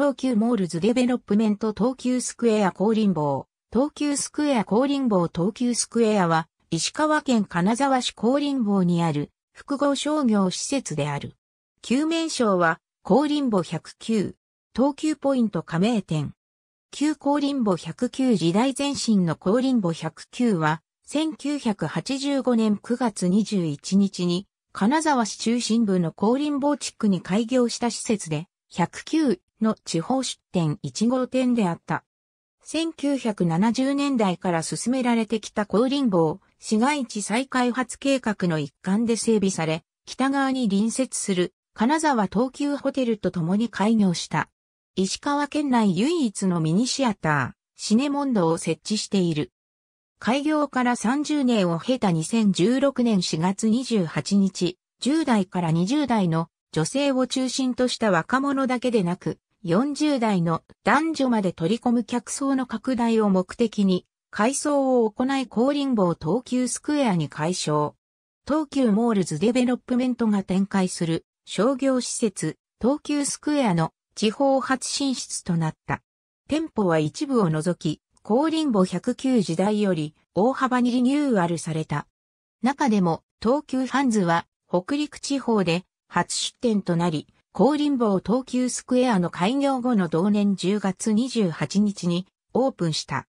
東急モールズデベロップメント東急スクエア高林坊、東急スクエア高林坊東急スクエアは、石川県金沢市高林坊にある複合商業施設である。旧名称は、高林坊109、東急ポイント加盟店。旧高林坊109時代前身の高林坊109は、1985年9月21日に、金沢市中心部の高林坊地区に開業した施設で、109の地方出店1号店であった。1970年代から進められてきた高林坊、市街地再開発計画の一環で整備され、北側に隣接する金沢東急ホテルと共に開業した。石川県内唯一のミニシアター、シネモンドを設置している。開業から30年を経た2016年4月28日、10代から20代の女性を中心とした若者だけでなく、40代の男女まで取り込む客層の拡大を目的に、改装を行い高林坊東急スクエアに解消。東急モールズデベロップメントが展開する商業施設東急スクエアの地方発進出となった。店舗は一部を除き、高林坊109時代より大幅にリニューアルされた。中でも東急ハンズは北陸地方で初出店となり、高林坊東急スクエアの開業後の同年10月28日にオープンした。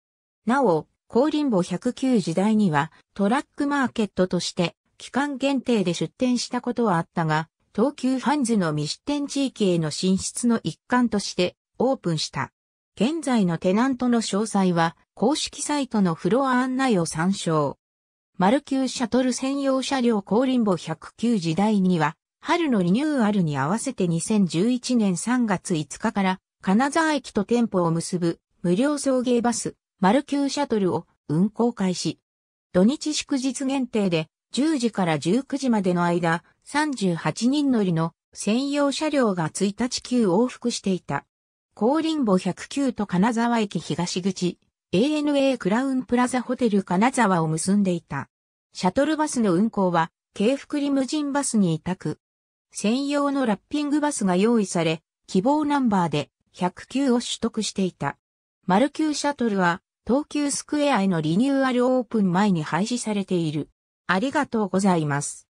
なお、高林坊109時代にはトラックマーケットとして期間限定で出店したことはあったが、東急ハンズの未出店地域への進出の一環としてオープンした。現在のテナントの詳細は公式サイトのフロア案内を参照。マルキューシャトル専用車両高林坊109時代には春のリニューアルに合わせて2011年3月5日から金沢駅と店舗を結ぶ無料送迎バス丸9シャトルを運行開始。土日祝日限定で10時から19時までの間38人乗りの専用車両が1日9往復していた。高林母109と金沢駅東口 ANA クラウンプラザホテル金沢を結んでいた。シャトルバスの運行は、軽福リムジンバスに委託、専用のラッピングバスが用意され、希望ナンバーで1 0 9を取得していた。マルーシャトルは、東急スクエアへのリニューアルオープン前に廃止されている。ありがとうございます。